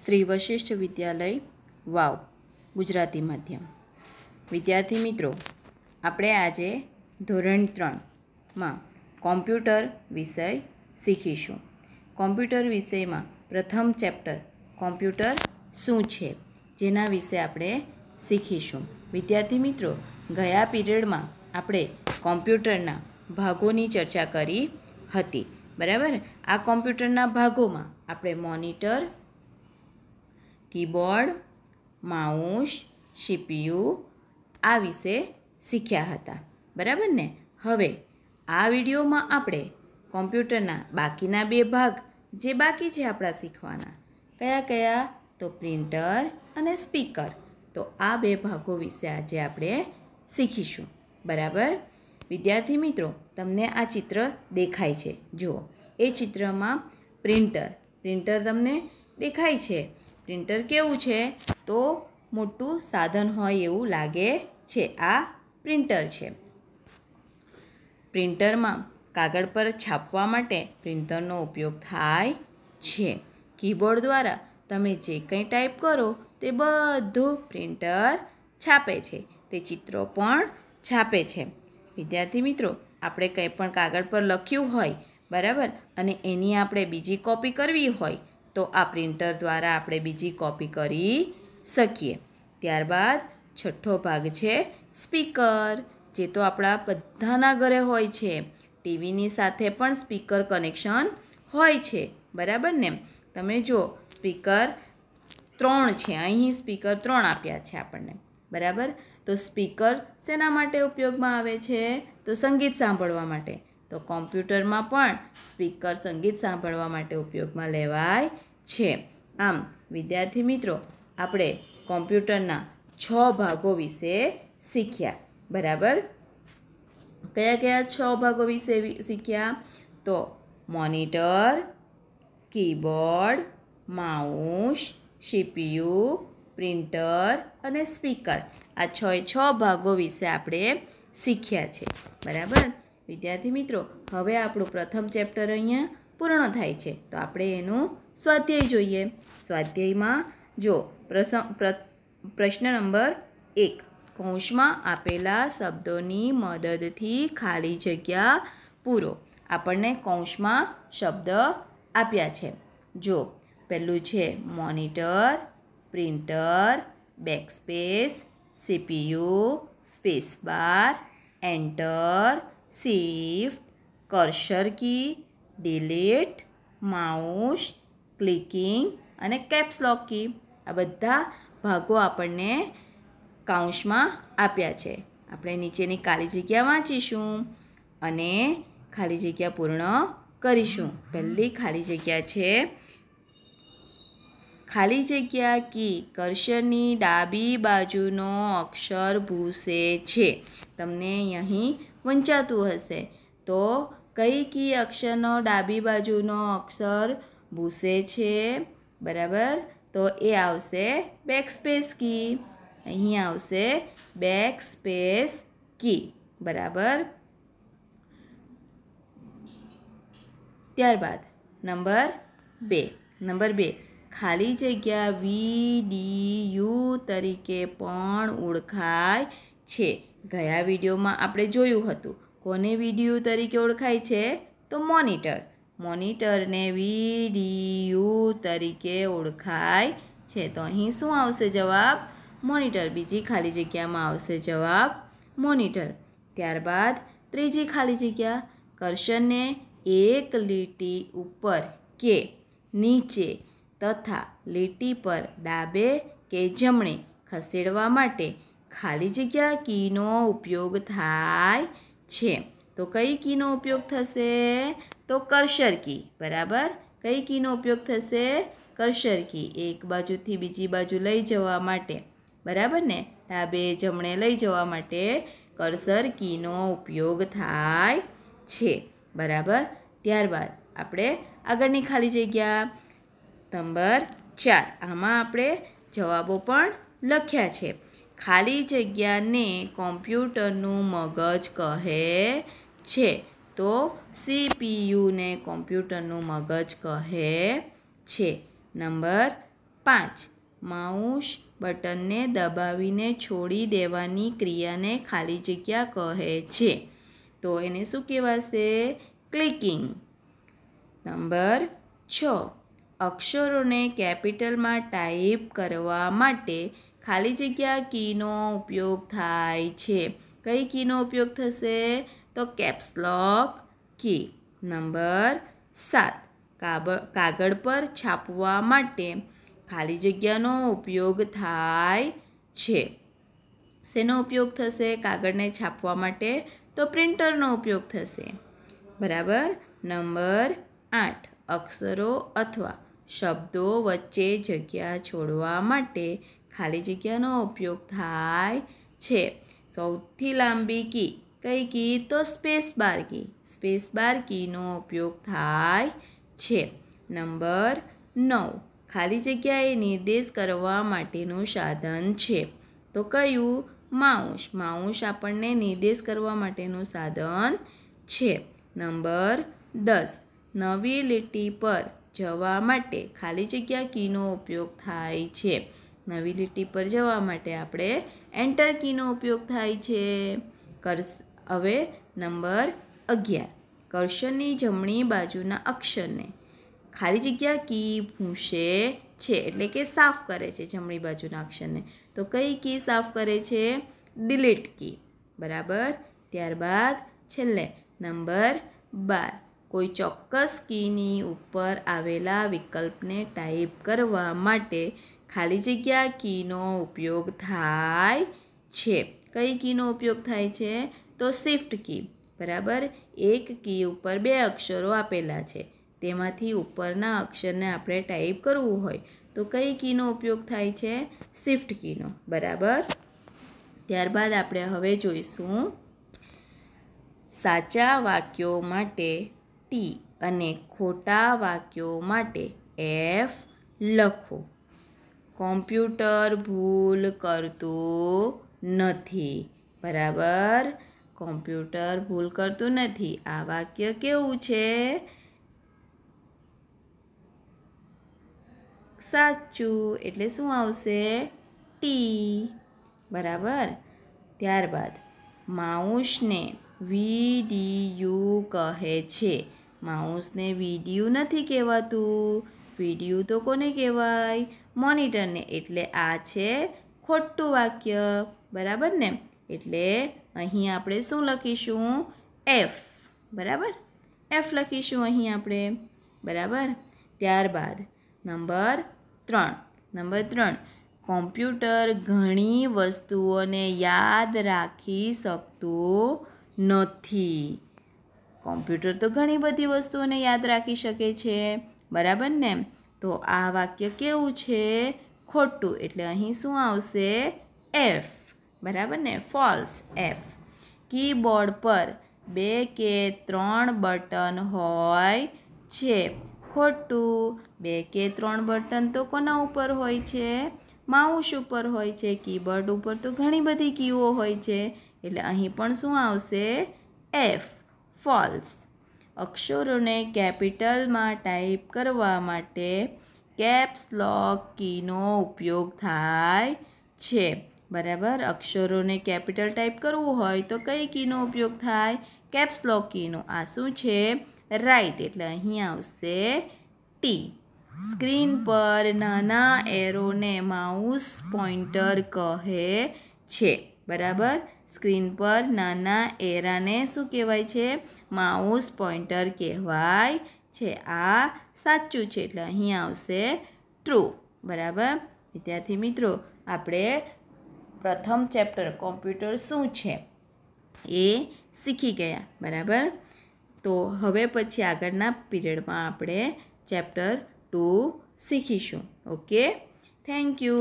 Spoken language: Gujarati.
શ્રી વશિષ્ઠ વિદ્યાલય વાવ ગુજરાતી માધ્યમ વિદ્યાર્થી મિત્રો આપણે આજે ધોરણ ત્રણમાં કોમ્પ્યુટર વિષય શીખીશું કોમ્પ્યુટર વિષયમાં પ્રથમ ચેપ્ટર કોમ્પ્યુટર શું છે જેના વિશે આપણે શીખીશું વિદ્યાર્થી મિત્રો ગયા પીરિયડમાં આપણે કોમ્પ્યુટરના ભાગોની ચર્ચા કરી હતી બરાબર આ કોમ્પ્યુટરના ભાગોમાં આપણે મોનિટર કીબોર્ડ માઉસ સીપીયુ આ વિશે શીખ્યા હતા બરાબર ને હવે આ વિડીયોમાં આપણે કોમ્પ્યુટરના બાકીના બે ભાગ જે બાકી છે આપણા શીખવાના કયા કયા તો પ્રિન્ટર અને સ્પીકર તો આ બે ભાગો વિશે આજે આપણે શીખીશું બરાબર વિદ્યાર્થી મિત્રો તમને આ ચિત્ર દેખાય છે જુઓ એ ચિત્રમાં પ્રિન્ટર પ્રિન્ટર તમને દેખાય છે પ્રિન્ટર કેવું છે તો મોટું સાધન હોય એવું લાગે છે આ પ્રિન્ટર છે પ્રિન્ટરમાં કાગળ પર છાપવા માટે પ્રિન્ટરનો ઉપયોગ થાય છે કીબોર્ડ દ્વારા તમે જે કંઈ ટાઈપ કરો તે બધું પ્રિન્ટર છાપે છે તે ચિત્રો પણ છાપે છે વિદ્યાર્થી મિત્રો આપણે કંઈ પણ કાગળ પર લખ્યું હોય બરાબર અને એની આપણે બીજી કોપી કરવી હોય તો આ પ્રિન્ટર દ્વારા આપણે બીજી કોપી કરી શકીએ ત્યારબાદ છઠ્ઠો ભાગ છે સ્પીકર જે તો આપણા બધાના ઘરે હોય છે ટીવીની સાથે પણ સ્પીકર કનેક્શન હોય છે બરાબર ને તમે જો સ્પીકર ત્રણ છે અહીં સ્પીકર ત્રણ આપ્યા છે આપણને બરાબર તો સ્પીકર શેના માટે ઉપયોગમાં આવે છે તો સંગીત સાંભળવા માટે તો કોમ્પ્યુટરમાં પણ સ્પીકર સંગીત સાંભળવા માટે ઉપયોગમાં લેવાય છે આમ વિદ્યાર્થી મિત્રો આપણે કોમ્પ્યુટરના છ ભાગો વિશે શીખ્યા બરાબર કયા કયા છ ભાગો વિશે શીખ્યા તો monitor keyboard mouse CPU printer અને સ્પીકર આ છ છ ભાગો વિશે આપણે શીખ્યા છે બરાબર વિદ્યાર્થી મિત્રો હવે આપણું પ્રથમ ચેપ્ટર અહીંયા પૂર્ણ થાય છે તો આપણે એનું સ્વાધ્યાય જોઈએ સ્વાધ્યાયમાં જો પ્રશ્ન નંબર એક કૌંસમાં આપેલા શબ્દોની મદદથી ખાલી જગ્યા પૂરો આપણને કૌંસમાં શબ્દ આપ્યા છે જો પહેલું છે monitor printer backspace CPU space bar enter shift cursor key delete mouse clicking અને કેપ્સલોક કી આ બધા ભાગો આપણને કાઉન્સમાં આપ્યા છે આપણે નીચેની ખાલી જગ્યા વાંચીશું અને ખાલી જગ્યા પૂર્ણ કરીશું પહેલી ખાલી જગ્યા છે ખાલી જગ્યા કી કર્ષણની ડાબી બાજુનો અક્ષર ભૂસે છે તમને અહીં વંચાતું હશે તો કઈ કી અક્ષરનો ડાબી બાજુનો અક્ષર ભૂસે છે બરાબર તો એ આવશે બેક સ્પેસ કી અહીં આવશે બેક સ્પેસ કી બરાબર ત્યારબાદ નંબર બે નંબર બે ખાલી જગ્યા વી ડી યુ તરીકે પણ ઓળખાય છે ગયા વિડીયોમાં આપણે જોયું હતું કોને વિડીયુ તરીકે ઓળખાય છે તો મોનિટર મોનિટરને વીડીયુ તરીકે ઓળખાય છે તો અહીં શું આવશે જવાબ મોનિટર બીજી ખાલી જગ્યામાં આવશે જવાબ મોનિટર ત્યારબાદ ત્રીજી ખાલી જગ્યા કર્ષણને એક લીટી ઉપર કે નીચે તથા લીટી પર ડાબે કે જમણે ખસેડવા માટે ખાલી જગ્યા કીનો ઉપયોગ થાય છે તો કઈ કીનો ઉપયોગ થશે તો કર્ષર કી બરાબર કઈ કીનો ઉપયોગ થશે કર્ષર કી એક બાજુથી બીજી બાજુ લઈ જવા માટે બરાબર ને ડાબે જમણે લઈ જવા માટે કર્સર કીનો ઉપયોગ થાય છે બરાબર ત્યારબાદ આપણે આગળની ખાલી જગ્યા નંબર ચાર આમાં આપણે જવાબો પણ લખ્યા છે ખાલી જગ્યાને કોમ્પ્યુટરનું મગજ કહે છે તો સીપીયુને કોમ્પ્યુટરનું મગજ કહે છે નંબર પાંચ માઉસ બટનને દબાવીને છોડી દેવાની ક્રિયાને ખાલી જગ્યા કહે છે તો એને શું કહેવાશે ક્લિકિંગ નંબર છ અક્ષરોને કેપિટલમાં ટાઈપ કરવા માટે ખાલી જગ્યા કીનો ઉપયોગ થાય છે કઈ કીનો ઉપયોગ થશે તો કેપ્સલોક કી નંબર સાત કાગળ પર છાપવા માટે ખાલી જગ્યાનો ઉપયોગ થાય છે શેનો ઉપયોગ થશે કાગળને છાપવા માટે તો પ્રિન્ટરનો ઉપયોગ થશે બરાબર નંબર આઠ અક્ષરો અથવા શબ્દો વચ્ચે જગ્યા છોડવા માટે ખાલી જગ્યાનો ઉપયોગ થાય છે સૌથી લાંબી કી કઈ કી તો સ્પેસ બાર કી સ્પેસ બાર કીનો ઉપયોગ થાય છે નંબર નવ ખાલી જગ્યાએ નિર્દેશ કરવા માટેનું સાધન છે તો કયું માઉસ માઉસ આપણને નિર્દેશ કરવા માટેનું સાધન છે નંબર દસ નવી લીટી પર જવા માટે ખાલી જગ્યા કીનો ઉપયોગ થાય છે નવી લીટી પર જવા માટે આપણે એન્ટર કીનો ઉપયોગ થાય છે કર્સ હવે નંબર અગિયાર કર્શનની જમણી બાજુના અક્ષરને ખાલી જગ્યા કી ભૂંસે છે એટલે કે સાફ કરે છે જમણી બાજુના અક્ષરને તો કઈ કી સાફ કરે છે ડિલીટ કી બરાબર ત્યારબાદ છેલ્લે નંબર બાર કોઈ ચોક્કસ કીની ઉપર આવેલા વિકલ્પને ટાઈપ કરવા માટે ખાલી જગ્યા કીનો ઉપયોગ થાય છે કઈ કીનો ઉપયોગ થાય છે તો શિફ્ટ કી બરાબર એક કી ઉપર બે અક્ષરો આપેલા છે તેમાંથી ઉપરના અક્ષરને આપણે ટાઈપ કરવું હોય તો કઈ કીનો ઉપયોગ થાય છે શિફ્ટ કીનો બરાબર ત્યારબાદ આપણે હવે જોઈશું સાચા વાક્યો માટે ટી અને ખોટા વાક્યો માટે એફ લખો કોમ્પ્યુટર ભૂલ કરતું નથી બરાબર કોમ્પ્યુટર ભૂલ કરતું નથી આ વાક્ય કેવું છે સાચું એટલે શું આવશે ટી બરાબર ત્યારબાદ માઉસને વીડીયુ કહે છે માઉસને વીડિયું નથી કહેવાતું વીડિયું તો કોને કહેવાય મોનિટરને એટલે આ છે ખોટું વાક્ય બરાબર ને એટલે અહીં આપણે શું લખીશું એફ બરાબર એફ લખીશું અહીં આપણે બરાબર ત્યારબાદ નંબર ત્રણ નંબર ત્રણ કોમ્પ્યુટર ઘણી વસ્તુઓને યાદ રાખી શકતું નથી કોમ્પ્યુટર તો ઘણી બધી વસ્તુઓને યાદ રાખી શકે છે બરાબર ને તો આ વાક્ય કેવું છે ખોટું એટલે અહીં શું આવશે એફ બરાબર ને ફોલ્સ એફ કીબોર્ડ પર બે કે ત્રણ બટન હોય છે ખોટું બે કે ત્રણ બટન તો કોના ઉપર હોય છે માઉસ ઉપર હોય છે કીબોર્ડ ઉપર તો ઘણી બધી કીઓ હોય છે એટલે અહીં પણ શું આવશે એફ ફોલ્સ અક્ષરોને કેપિટલમાં ટાઈપ કરવા માટે કેપ્સ લોક કીનો ઉપયોગ થાય છે બરાબર અક્ષરોને કેપિટલ ટાઈપ કરવું હોય તો કઈ કીનો ઉપયોગ થાય કેપ્સ લોક કીનો આ શું છે રાઈટ એટલે અહીં આવશે ટી સ્ક્રીન પર નાના એરોને માઉસ પોઈન્ટર કહે છે બરાબર સ્ક્રીન પર નાના એરાને શું કહેવાય છે માઉસ પોઇન્ટર કહેવાય છે આ સાચું છે એટલે અહીં આવશે ટ્રુ બરાબર વિદ્યાર્થી મિત્રો આપણે પ્રથમ ચેપ્ટર કોમ્પ્યુટર શું છે એ શીખી ગયા બરાબર તો હવે પછી આગળના પીરિયડમાં આપણે ચેપ્ટર ટુ શીખીશું ઓકે થેન્ક યુ